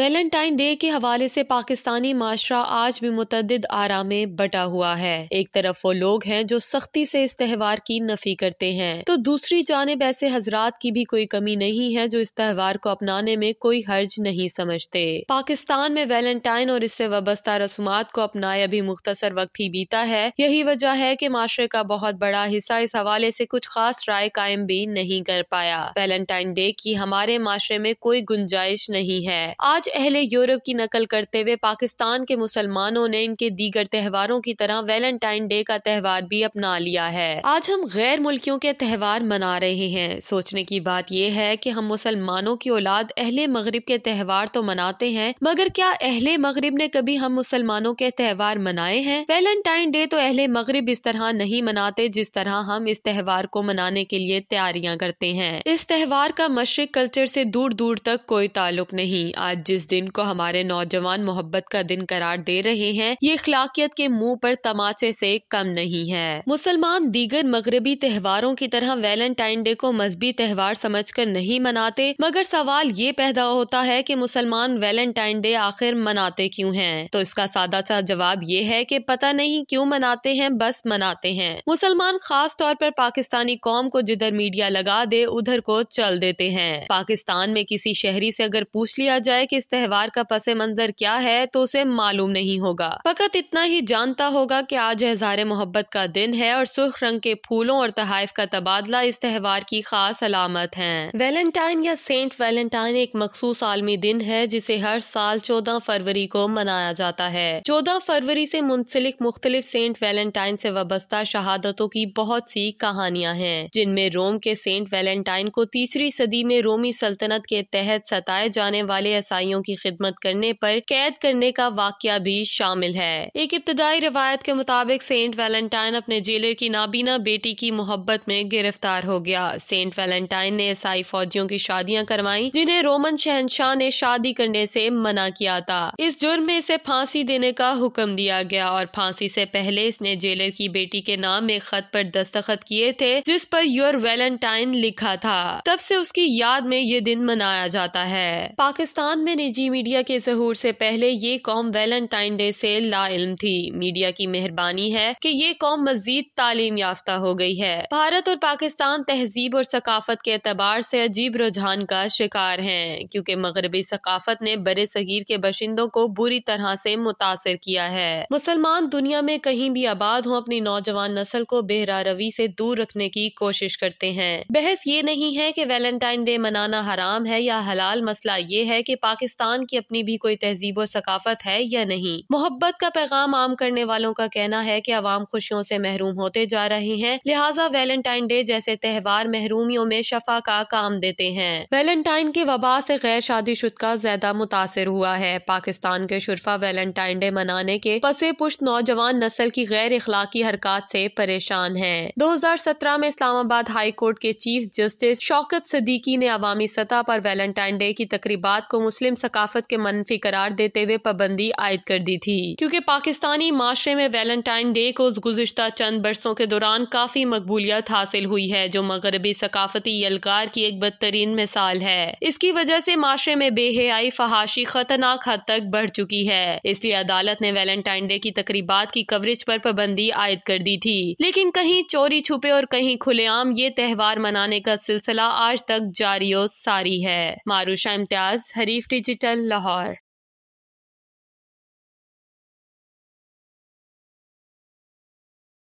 Valentine day के हवाले से पाकिस्तानी माशरा आज भी मुतद आरा में बटा हुआ है एक तरफ वो लोग हैं जो सख्ती से इस त्यौहार की नफी करते हैं तो दूसरी जानब ऐसे हजरात की भी कोई कमी नहीं है जो इस त्यौहार को अपनाने में कोई हर्ज नहीं समझते पाकिस्तान में वैलेंटाइन और इससे वबस्ता रसूमात को अपनाए अभी मुख्तसर वक्त ही बीता है यही वजह है की माशरे का बहुत बड़ा हिस्सा इस हवाले ऐसी कुछ खास राय कायम भी नहीं कर पाया वैलेंटाइन डे की हमारे माशरे में कोई गुंजाइश नहीं है आज आज अहले यूरोप की नकल करते हुए पाकिस्तान के मुसलमानों ने इनके दीगर त्यौहारों की तरह वैलेंटाइन डे का त्यौहार भी अपना लिया है आज हम गैर मुल्कियों के त्यौहार मना रहे हैं सोचने की बात यह है कि हम मुसलमानों की औलाद अहले मगरब के त्यौहार तो मनाते हैं मगर क्या अहले मगरब ने कभी हम मुसलमानों के त्यौहार मनाए हैं वैलेंटाइन डे तो अहले मगरब इस तरह नहीं मनाते जिस तरह हम इस त्यौहार को मनाने के लिए तैयारियाँ करते हैं इस त्यौहार का मशरक कल्चर से दूर दूर तक कोई ताल्लुक नहीं आज जिस दिन को हमारे नौजवान मोहब्बत का दिन करार दे रहे हैं ये अखलाकियत के मुंह पर तमाचे से कम नहीं है मुसलमान दीगर मगरबी त्योहारों की तरह वैलेंटाइन डे को मजहबी त्यौहार समझ कर नहीं मनाते मगर सवाल ये पैदा होता है कि मुसलमान वैलेंटाइन डे आखिर मनाते क्यों हैं तो इसका सादा सा जवाब ये है कि पता नहीं क्यों मनाते हैं बस मनाते हैं मुसलमान खास तौर पर पाकिस्तानी कौम को जिधर मीडिया लगा दे उधर को चल देते हैं पाकिस्तान में किसी शहरी से अगर पूछ लिया जाए कि इस त्यौहार का पस मंजर क्या है तो उसे मालूम नहीं होगा फकत इतना ही जानता होगा कि आज हजार मोहब्बत का दिन है और सुर्ख रंग के फूलों और तहाइफ का तबादला इस त्यौहार की खास अलामत है वेलेंटाइन या सेंट वेलेंटाइन एक मखसूस आलमी दिन है जिसे हर साल चौदह फरवरी को मनाया जाता है चौदह फरवरी से मुंसलिक मुख्तलिफ सेंट वेलेंटाइन से वाबस्ता शहादतों की बहुत सी कहानियां हैं जिनमें रोम के सेंट वेलेंटाइन को तीसरी सदी में रोमी सल्तनत के तहत सताए जाने वाले ईसाइयों कर्मियों की खिदमत करने पर कैद करने का वाक्य भी शामिल है एक इब्तदाई रिवायत के मुताबिक सेंट वैलेंटाइन अपने जेलर की नाबीना बेटी की मोहब्बत में गिरफ्तार हो गया सेंट वैलेंटाइन ने ईसाई फौजियों की शादियाँ करवाई जिन्हें रोमन शहनशाह ने शादी करने से मना किया था इस जुर्म में इसे फांसी देने का हुक्म दिया गया और फांसी से पहले इसने जेलर की बेटी के नाम एक खत पर दस्तखत किए थे जिस पर योर वैलेंटाइन लिखा था तब से उसकी याद में ये दिन मनाया जाता है पाकिस्तान में जी मीडिया के जहूर से पहले ये कौम वैलेंटाइन डे से लाइल थी मीडिया की मेहरबानी है कि ये कौम मजीद तालीम याफ्ता हो गई है भारत और पाकिस्तान तहजीब और सकाफत के अतबार से अजीब रुझान का शिकार है क्योंकि मगरबी सकाफत ने बड़े सगीर के बशिंदों को बुरी तरह से मुतासर किया है मुसलमान दुनिया में कहीं भी आबाद हों अपनी नौजवान नस्ल को बेहरा रवी से दूर रखने की कोशिश करते हैं बहस ये नहीं है कि वैलेंटाइन डे मनाना हराम है या हलाल मसला ये है कि पाकिस्तान पाकिस्तान की अपनी भी कोई तहजीब और सकाफत है या नहीं मोहब्बत का पैगाम आम करने वालों का कहना है की आवाम खुशियों ऐसी महरूम होते जा रहे हैं लिहाजा वैलेंटाइन डे जैसे त्यौहार महरूमियों में शफा का काम देते हैं वैलेंटाइन के वबा ऐसी गैर शादी शादीशुदा ज्यादा मुतासर हुआ है पाकिस्तान के शुरफा वैलेंटाइन डे मनाने के पसे पुश्त नौजवान नस्ल की गैर इखलाकी हरकत ऐसी परेशान है दो हजार सत्रह में इस्लामाबाद हाई कोर्ट के चीफ जस्टिस शौकत सदीकी ने अवामी सतह आरोप वैलेंटाइन डे की तकरीबा को मुस्लिम सकाफत के मनफी करार देते हुए पाबंदी आयद कर दी थी क्योंकि पाकिस्तानी माशरे में वैलेंटाइन डे को गुजशत चंद बरसों के दौरान काफी मकबूलियत हासिल हुई है जो मगरबी सकाफती यलकार की एक बदतरीन मिसाल है इसकी वजह से माशरे में बेहयाई फहाशी खतरनाक हद तक बढ़ चुकी है इसलिए अदालत ने वैलेंटाइन डे की तकरीबा की कवरेज पर पाबंदी आयद कर दी थी लेकिन कहीं चोरी छुपे और कहीं खुलेआम ये त्यौहार मनाने का सिलसिला आज तक जारी और सारी है मारूशा इम्तियाज हरीफ टी digital lahore